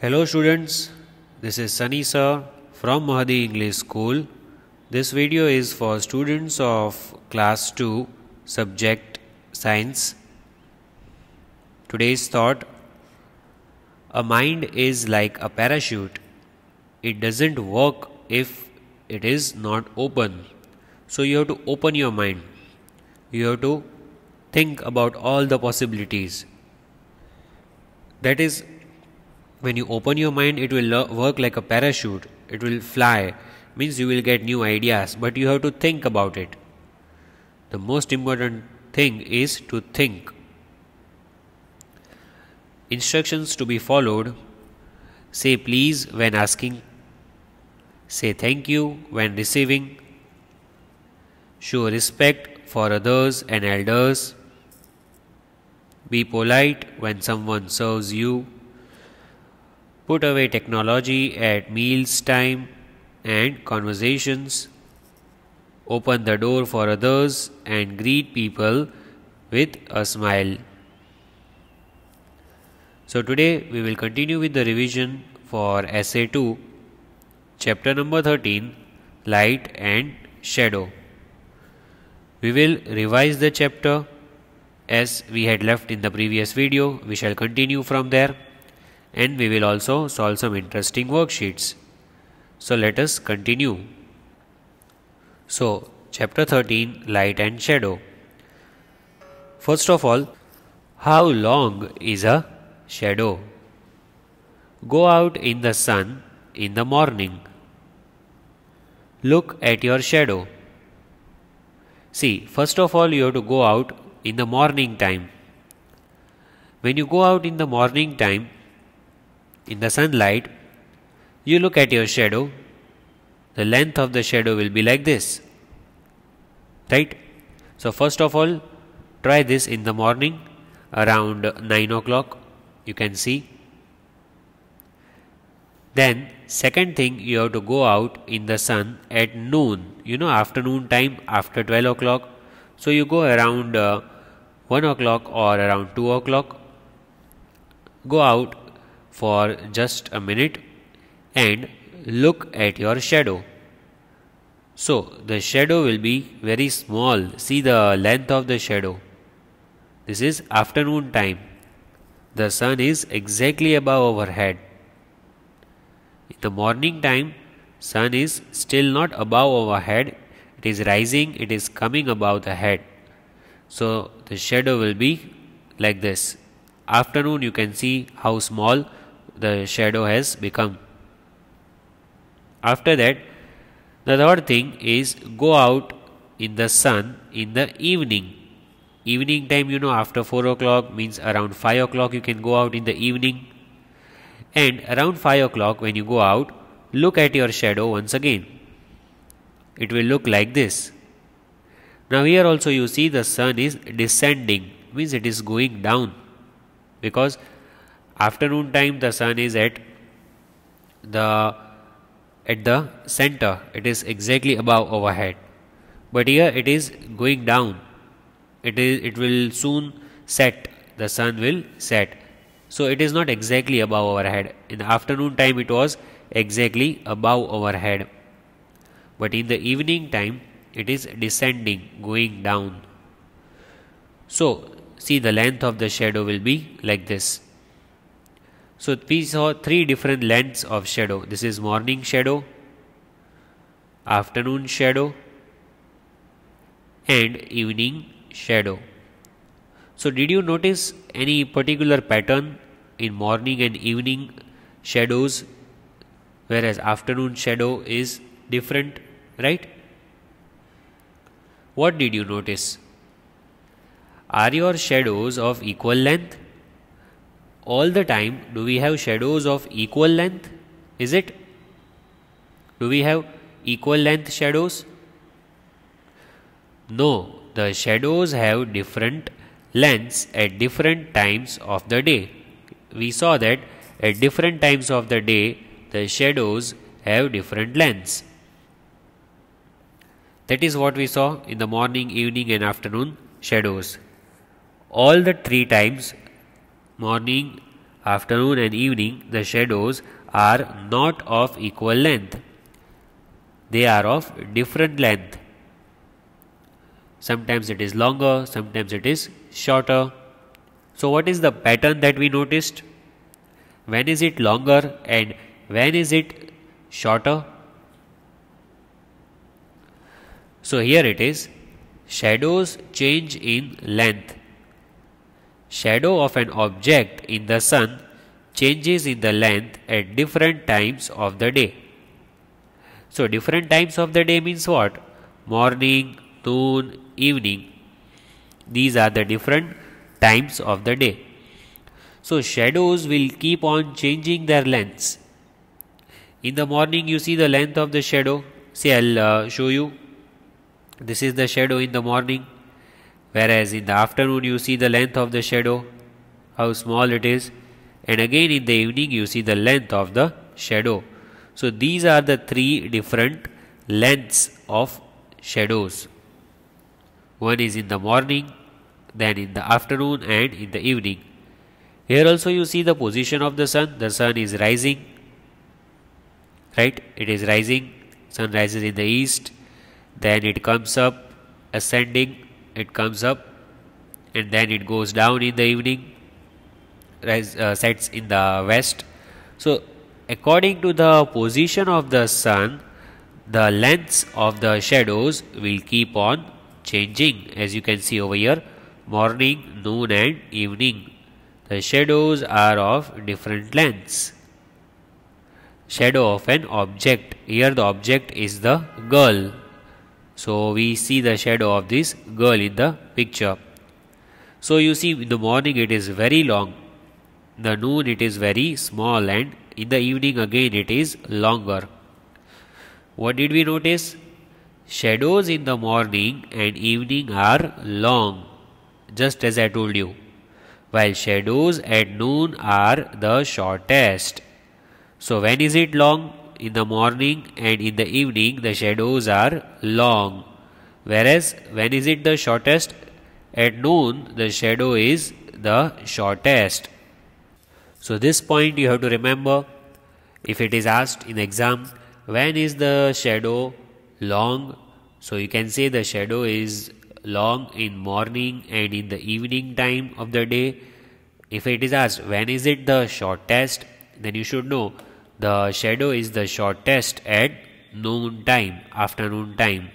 Hello students, this is Sunny sir from Mahadi English School. This video is for students of class 2 subject science. Today's thought A mind is like a parachute. It doesn't work if it is not open. So you have to open your mind. You have to think about all the possibilities. That is when you open your mind it will work like a parachute it will fly means you will get new ideas but you have to think about it the most important thing is to think instructions to be followed say please when asking say thank you when receiving show respect for others and elders be polite when someone serves you put away technology at meals time and conversations, open the door for others and greet people with a smile. So today we will continue with the revision for essay 2 chapter number 13 light and shadow. We will revise the chapter as we had left in the previous video. We shall continue from there and we will also solve some interesting worksheets. So let us continue. So chapter 13 light and shadow. First of all, how long is a shadow? Go out in the sun in the morning. Look at your shadow. See, first of all, you have to go out in the morning time. When you go out in the morning time, in the sunlight, you look at your shadow, the length of the shadow will be like this. Right? So, first of all, try this in the morning around 9 o'clock. You can see. Then, second thing, you have to go out in the sun at noon, you know, afternoon time after 12 o'clock. So, you go around uh, 1 o'clock or around 2 o'clock. Go out for just a minute and look at your shadow. So the shadow will be very small. See the length of the shadow. This is afternoon time. The sun is exactly above our head. In the morning time, sun is still not above our head. It is rising, it is coming above the head. So the shadow will be like this. Afternoon you can see how small the shadow has become. After that, the third thing is go out in the sun in the evening. Evening time, you know, after 4 o'clock means around 5 o'clock you can go out in the evening. And around 5 o'clock, when you go out, look at your shadow once again. It will look like this. Now, here also you see the sun is descending, means it is going down because afternoon time the sun is at the at the center it is exactly above overhead but here it is going down it is it will soon set the sun will set so it is not exactly above overhead in the afternoon time it was exactly above overhead but in the evening time it is descending going down so see the length of the shadow will be like this so we saw three different lengths of shadow. This is morning shadow, afternoon shadow, and evening shadow. So did you notice any particular pattern in morning and evening shadows whereas afternoon shadow is different, right? What did you notice? Are your shadows of equal length? all the time do we have shadows of equal length? Is it? Do we have equal length shadows? No, the shadows have different lengths at different times of the day. We saw that at different times of the day, the shadows have different lengths. That is what we saw in the morning, evening, and afternoon shadows. All the three times morning, afternoon, and evening, the shadows are not of equal length. They are of different length. Sometimes it is longer, sometimes it is shorter. So, what is the pattern that we noticed? When is it longer and when is it shorter? So, here it is shadows change in length Shadow of an object in the sun changes in the length at different times of the day. So different times of the day means what? Morning, noon, evening. These are the different times of the day. So shadows will keep on changing their lengths. In the morning you see the length of the shadow. See I'll uh, show you. This is the shadow in the morning Whereas in the afternoon you see the length of the shadow, how small it is, and again in the evening you see the length of the shadow. So these are the three different lengths of shadows. One is in the morning, then in the afternoon and in the evening. Here also you see the position of the sun. The sun is rising, right? It is rising. Sun rises in the east, then it comes up, ascending, it comes up and then it goes down in the evening rise, uh, sets in the west so according to the position of the sun the lengths of the shadows will keep on changing as you can see over here morning noon and evening the shadows are of different lengths shadow of an object here the object is the girl so we see the shadow of this girl in the picture. So you see in the morning it is very long, in the noon it is very small and in the evening again it is longer. What did we notice? Shadows in the morning and evening are long, just as I told you, while shadows at noon are the shortest. So when is it long? in the morning and in the evening the shadows are long, whereas when is it the shortest? At noon the shadow is the shortest. So this point you have to remember if it is asked in exam when is the shadow long so you can say the shadow is long in morning and in the evening time of the day if it is asked when is it the shortest then you should know the shadow is the shortest at noon time, afternoon time.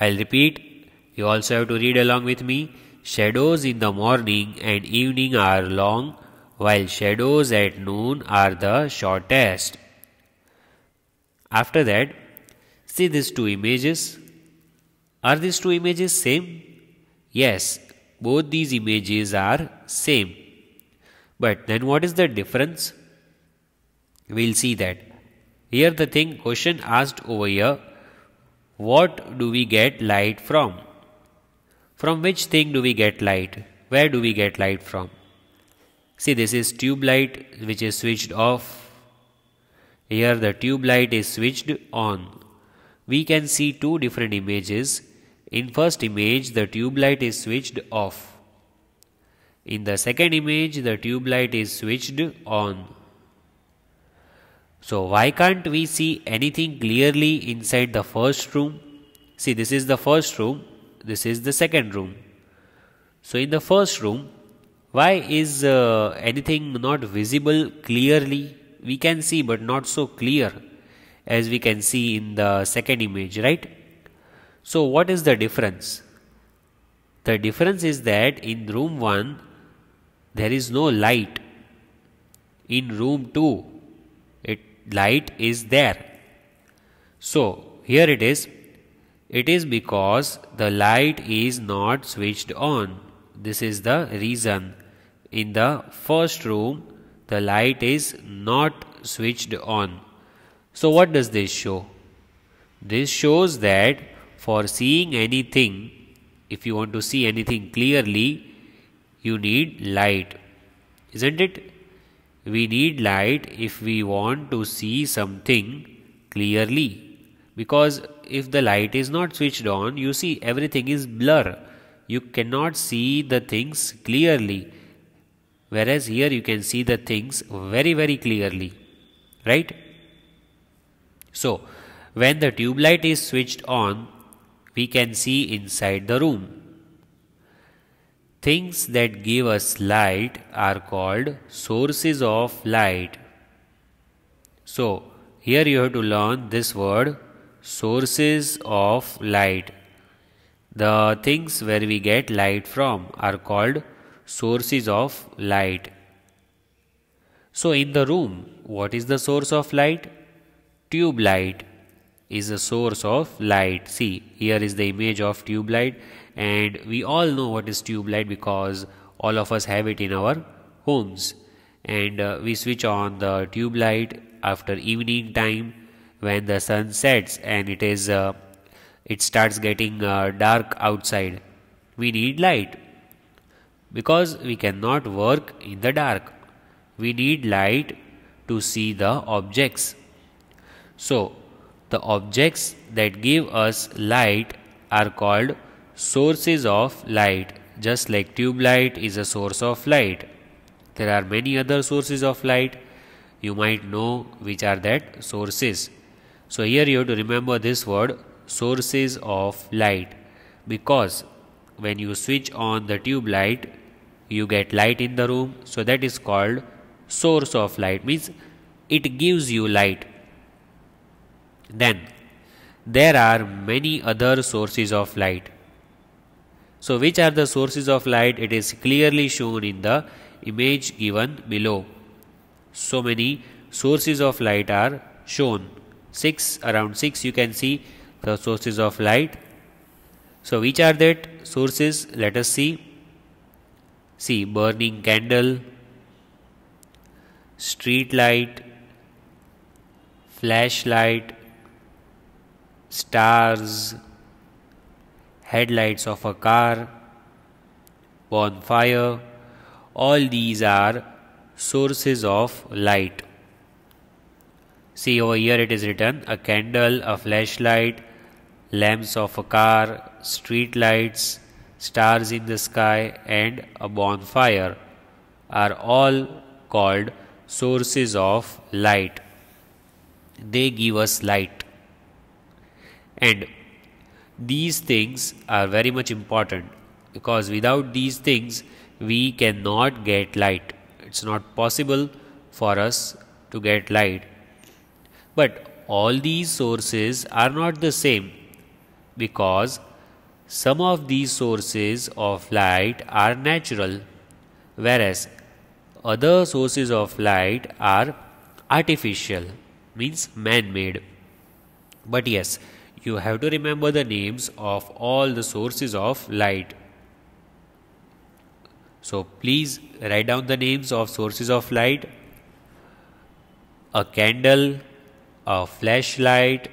I'll repeat, you also have to read along with me. Shadows in the morning and evening are long, while shadows at noon are the shortest. After that, see these two images. Are these two images same? Yes, both these images are same. But then what is the difference? We'll see that. Here the thing question asked over here. What do we get light from? From which thing do we get light? Where do we get light from? See this is tube light which is switched off. Here the tube light is switched on. We can see two different images. In first image the tube light is switched off. In the second image the tube light is switched on. So why can't we see anything clearly inside the first room? See, this is the first room, this is the second room. So in the first room, why is uh, anything not visible clearly? We can see but not so clear as we can see in the second image, right? So what is the difference? The difference is that in room 1, there is no light. In room 2, light is there. So here it is. It is because the light is not switched on. This is the reason. In the first room, the light is not switched on. So what does this show? This shows that for seeing anything, if you want to see anything clearly, you need light. Isn't it? We need light if we want to see something clearly because if the light is not switched on, you see everything is blur. You cannot see the things clearly. Whereas here you can see the things very, very clearly, right? So, when the tube light is switched on, we can see inside the room. Things that give us light are called sources of light. So, here you have to learn this word sources of light. The things where we get light from are called sources of light. So, in the room, what is the source of light? Tube light is a source of light. See, here is the image of tube light and we all know what is tube light because all of us have it in our homes and uh, we switch on the tube light after evening time when the sun sets and it is uh, it starts getting uh, dark outside we need light because we cannot work in the dark we need light to see the objects so the objects that give us light are called sources of light just like tube light is a source of light there are many other sources of light you might know which are that sources so here you have to remember this word sources of light because when you switch on the tube light you get light in the room so that is called source of light means it gives you light then there are many other sources of light so which are the sources of light? It is clearly shown in the image given below. So many sources of light are shown. 6 around 6 you can see the sources of light. So which are that sources? Let us see. See burning candle, street light, flashlight, stars, headlights of a car, bonfire, all these are sources of light. See over here it is written a candle, a flashlight, lamps of a car, street lights, stars in the sky, and a bonfire are all called sources of light. They give us light. And these things are very much important because without these things we cannot get light it's not possible for us to get light but all these sources are not the same because some of these sources of light are natural whereas other sources of light are artificial means man made but yes you have to remember the names of all the sources of light. So please write down the names of sources of light. A candle, a flashlight,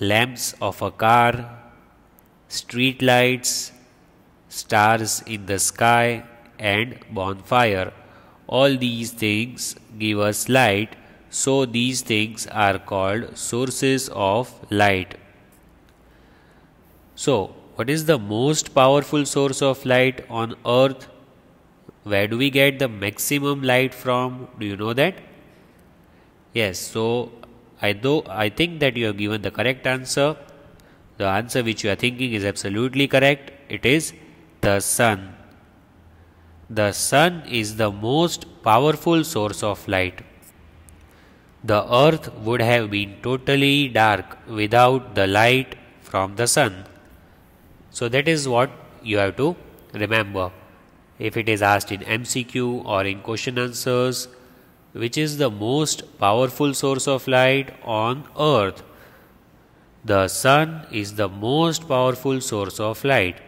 lamps of a car, street lights, stars in the sky and bonfire. All these things give us light so these things are called sources of light. So, what is the most powerful source of light on earth? Where do we get the maximum light from? Do you know that? Yes, so I though I think that you have given the correct answer. The answer which you are thinking is absolutely correct. It is the sun. The sun is the most powerful source of light the earth would have been totally dark without the light from the sun. So that is what you have to remember. If it is asked in MCQ or in question answers, which is the most powerful source of light on earth? The sun is the most powerful source of light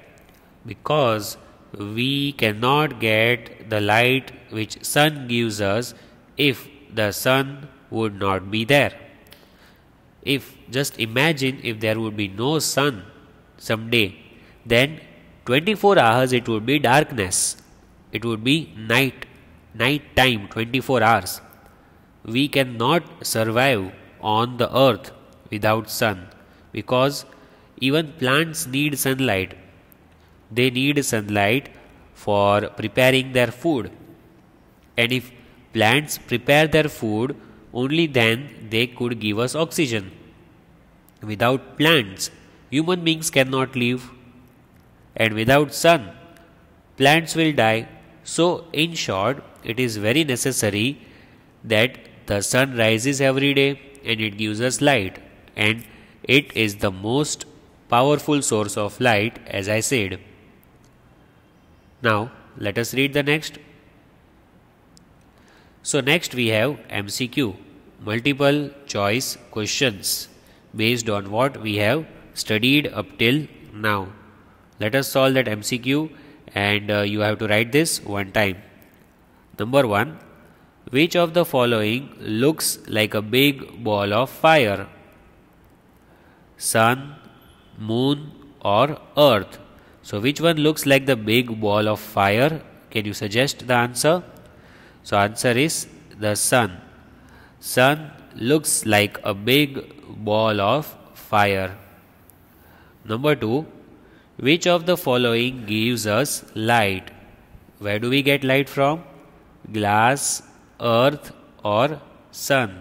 because we cannot get the light which sun gives us if the sun would not be there. If just imagine if there would be no sun someday, then 24 hours it would be darkness. It would be night, night time 24 hours. We cannot survive on the earth without sun because even plants need sunlight. They need sunlight for preparing their food. And if plants prepare their food only then they could give us oxygen. Without plants, human beings cannot live. And without sun, plants will die. So, in short, it is very necessary that the sun rises every day and it gives us light. And it is the most powerful source of light, as I said. Now, let us read the next. So next we have MCQ multiple choice questions based on what we have studied up till now. Let us solve that MCQ and uh, you have to write this one time. Number 1 Which of the following looks like a big ball of fire? Sun, moon or earth? So which one looks like the big ball of fire? Can you suggest the answer? So answer is the sun. Sun looks like a big ball of fire. Number 2. Which of the following gives us light? Where do we get light from? Glass, earth or sun?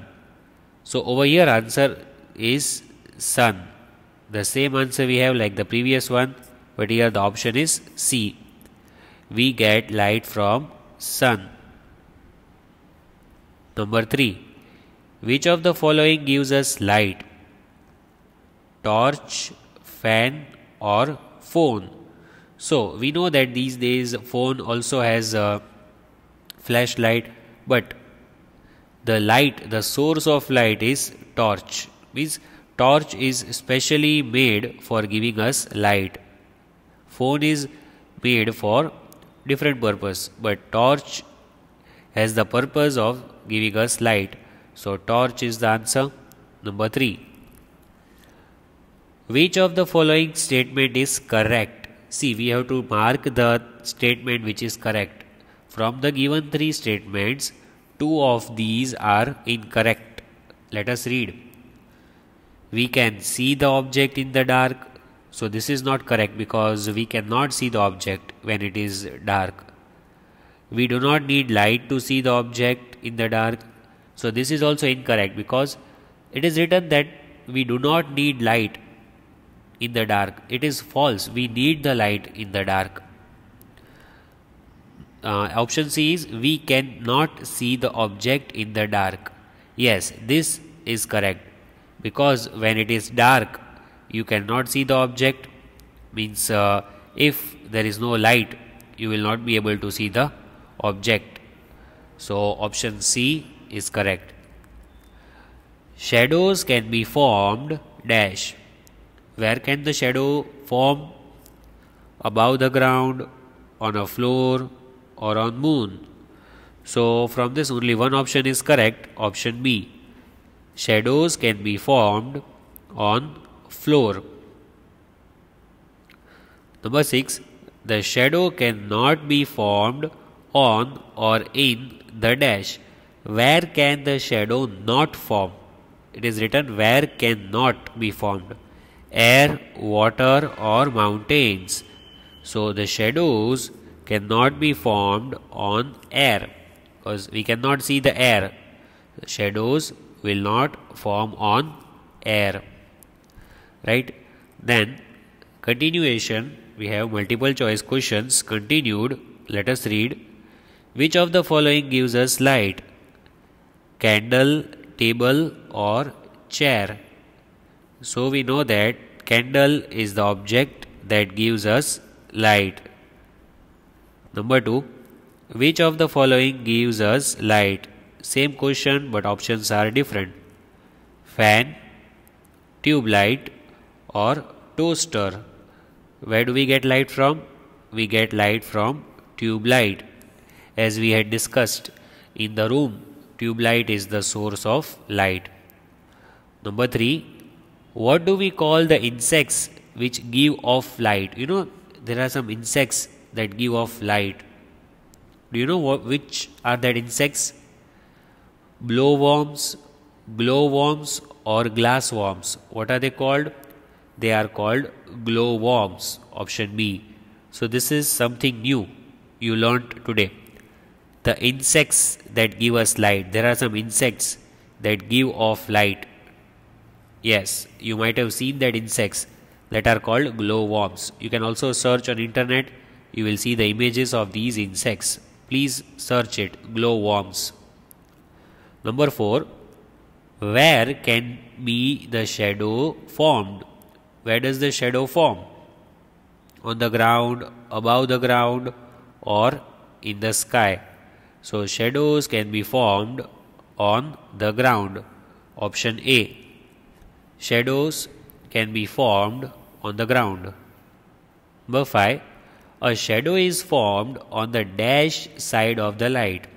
So over here answer is sun. The same answer we have like the previous one but here the option is C. We get light from sun. Number 3. Which of the following gives us light? Torch, fan or phone? So we know that these days phone also has a flashlight but the light, the source of light is torch. Means torch is specially made for giving us light. Phone is made for different purpose but torch has the purpose of giving us light. So torch is the answer. Number 3. Which of the following statement is correct? See, we have to mark the statement which is correct. From the given three statements, two of these are incorrect. Let us read. We can see the object in the dark. So this is not correct because we cannot see the object when it is dark. We do not need light to see the object in the dark. So this is also incorrect because it is written that we do not need light in the dark. It is false. We need the light in the dark. Uh, option C is we cannot see the object in the dark. Yes, this is correct because when it is dark, you cannot see the object. Means uh, if there is no light, you will not be able to see the object. So option C is correct. Shadows can be formed dash. Where can the shadow form? Above the ground, on a floor or on moon. So from this only one option is correct, option B. Shadows can be formed on floor. Number 6. The shadow cannot be formed on or in the dash where can the shadow not form it is written where cannot be formed air water or mountains so the shadows cannot be formed on air because we cannot see the air the shadows will not form on air right then continuation we have multiple choice questions continued let us read which of the following gives us light? Candle, table, or chair? So we know that candle is the object that gives us light. Number 2. Which of the following gives us light? Same question but options are different. Fan, tube light or toaster. Where do we get light from? We get light from tube light as we had discussed in the room tube light is the source of light number 3 what do we call the insects which give off light you know there are some insects that give off light do you know what, which are that insects blowworms glowworms or glassworms what are they called they are called glowworms option b so this is something new you learnt today the insects that give us light. There are some insects that give off light. Yes, you might have seen that insects that are called glowworms. You can also search on internet. You will see the images of these insects. Please search it, glowworms. Number 4. Where can be the shadow formed? Where does the shadow form? On the ground, above the ground or in the sky. So shadows can be formed on the ground. Option A. Shadows can be formed on the ground. Number 5. A shadow is formed on the dash side of the light.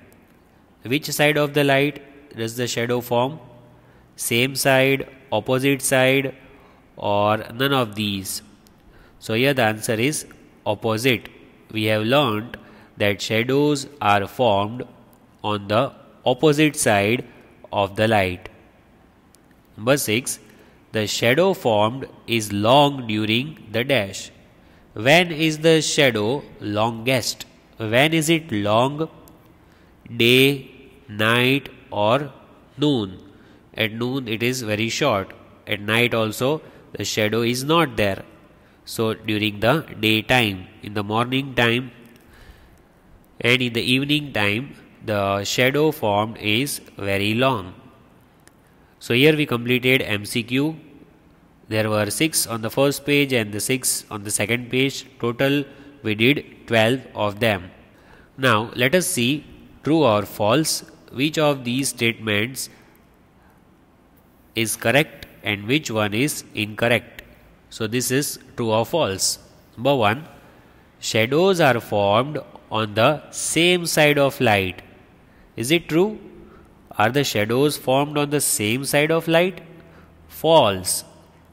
Which side of the light does the shadow form? Same side, opposite side or none of these? So here the answer is opposite. We have learnt that shadows are formed on the opposite side of the light. Number 6. The shadow formed is long during the dash. When is the shadow longest? When is it long? Day, night, or noon? At noon it is very short. At night also the shadow is not there. So during the daytime, in the morning time, and in the evening time the shadow formed is very long. So here we completed MCQ. There were 6 on the first page and the 6 on the second page. Total we did 12 of them. Now let us see true or false which of these statements is correct and which one is incorrect. So this is true or false. Number 1 Shadows are formed on the same side of light. Is it true? Are the shadows formed on the same side of light? False.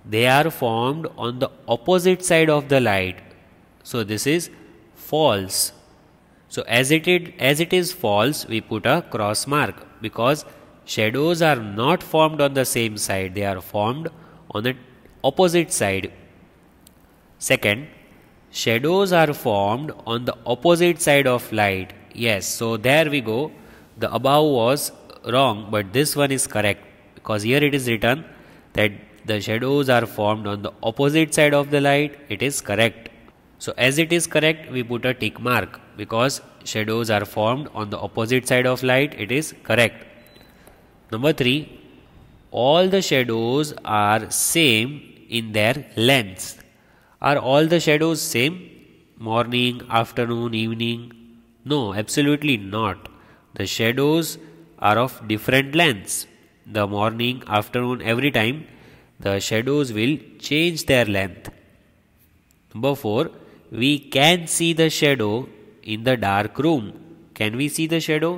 They are formed on the opposite side of the light. So this is false. So as it, is, as it is false, we put a cross mark because shadows are not formed on the same side. They are formed on the opposite side. Second, shadows are formed on the opposite side of light yes so there we go the above was wrong but this one is correct because here it is written that the shadows are formed on the opposite side of the light it is correct so as it is correct we put a tick mark because shadows are formed on the opposite side of light it is correct number 3 all the shadows are same in their length are all the shadows same? Morning, afternoon, evening? No, absolutely not. The shadows are of different lengths. The morning, afternoon, every time the shadows will change their length. Number 4. We can see the shadow in the dark room. Can we see the shadow?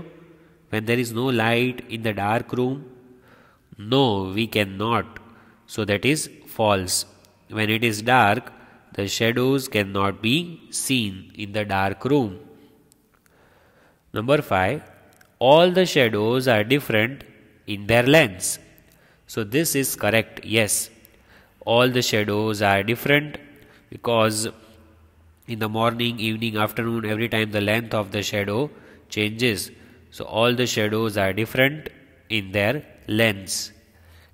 When there is no light in the dark room? No, we cannot. So that is false. When it is dark, the shadows cannot be seen in the dark room. Number 5. All the shadows are different in their lengths. So this is correct, yes. All the shadows are different because in the morning, evening, afternoon, every time the length of the shadow changes. So all the shadows are different in their lengths.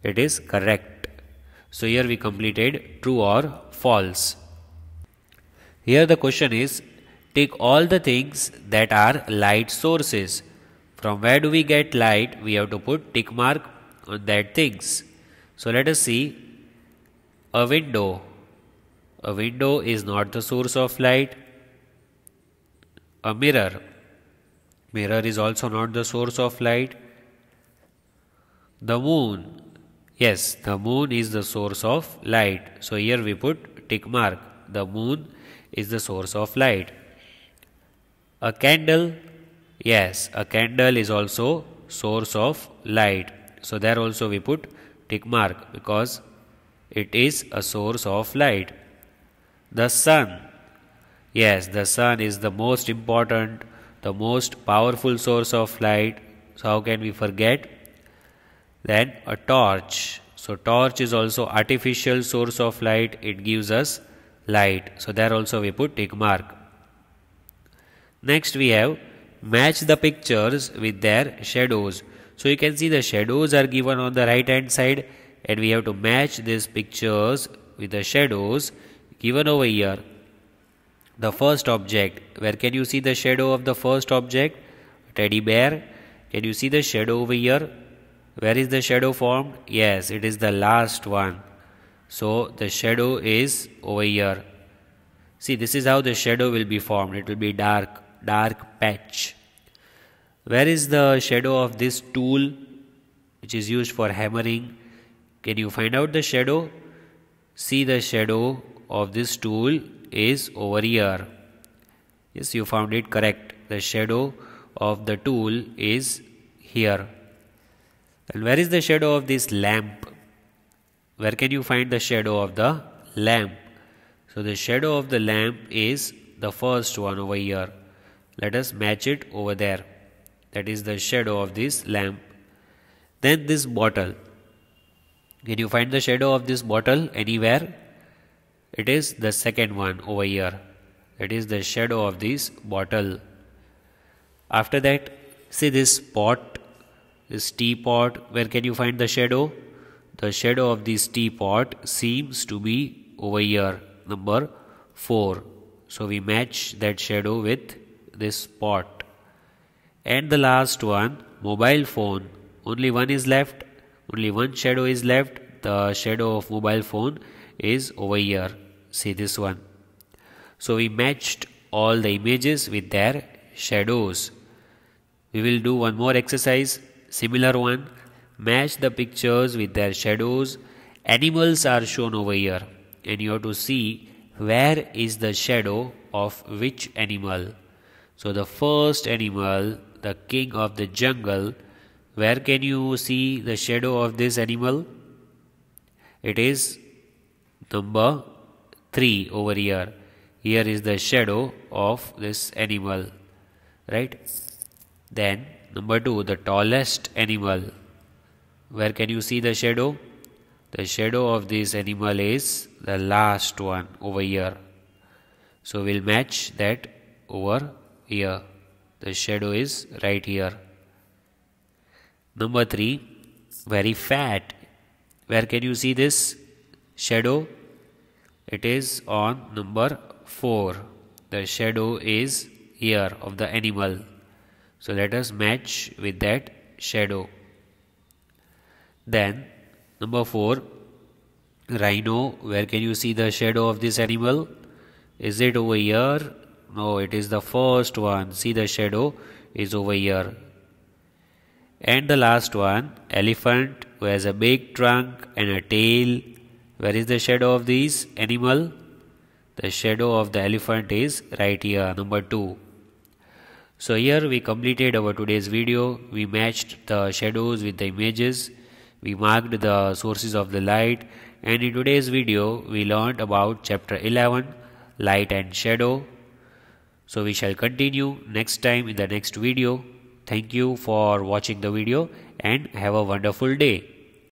It is correct. So here we completed true or false. Here the question is take all the things that are light sources. From where do we get light? We have to put tick mark on that things. So let us see a window. A window is not the source of light. A mirror. Mirror is also not the source of light. The moon. Yes, the moon is the source of light. So here we put tick mark. The moon is the source of light. A candle, yes, a candle is also source of light. So there also we put tick mark because it is a source of light. The sun, yes, the sun is the most important, the most powerful source of light. So how can we forget? Then a torch. So torch is also artificial source of light. It gives us light. So there also we put tick mark. Next we have match the pictures with their shadows. So you can see the shadows are given on the right hand side and we have to match these pictures with the shadows given over here. The first object, where can you see the shadow of the first object? Teddy bear. Can you see the shadow over here? Where is the shadow formed? Yes, it is the last one. So the shadow is over here. See, this is how the shadow will be formed. It will be dark, dark patch. Where is the shadow of this tool which is used for hammering? Can you find out the shadow? See the shadow of this tool is over here. Yes, you found it correct. The shadow of the tool is here. And where is the shadow of this lamp? where can you find the shadow of the lamp? So the shadow of the lamp is the first one over here. Let us match it over there. That is the shadow of this lamp. Then this bottle. Can you find the shadow of this bottle anywhere? It is the second one over here. That is the shadow of this bottle. After that, see this pot, this teapot, where can you find the shadow? The shadow of this teapot seems to be over here, number 4. So we match that shadow with this pot. And the last one, mobile phone. Only one is left, only one shadow is left. The shadow of mobile phone is over here. See this one. So we matched all the images with their shadows. We will do one more exercise, similar one match the pictures with their shadows animals are shown over here and you have to see where is the shadow of which animal so the first animal the king of the jungle where can you see the shadow of this animal it is number 3 over here here is the shadow of this animal right then number 2 the tallest animal where can you see the shadow? The shadow of this animal is the last one over here. So we'll match that over here. The shadow is right here. Number 3, very fat. Where can you see this shadow? It is on number 4. The shadow is here of the animal. So let us match with that shadow. Then, number four, rhino. Where can you see the shadow of this animal? Is it over here? No, it is the first one. See the shadow is over here. And the last one, elephant, who has a big trunk and a tail. Where is the shadow of this animal? The shadow of the elephant is right here, number 2. So here we completed our today's video. We matched the shadows with the images. We marked the sources of the light and in today's video we learned about chapter 11 light and shadow. So we shall continue next time in the next video. Thank you for watching the video and have a wonderful day.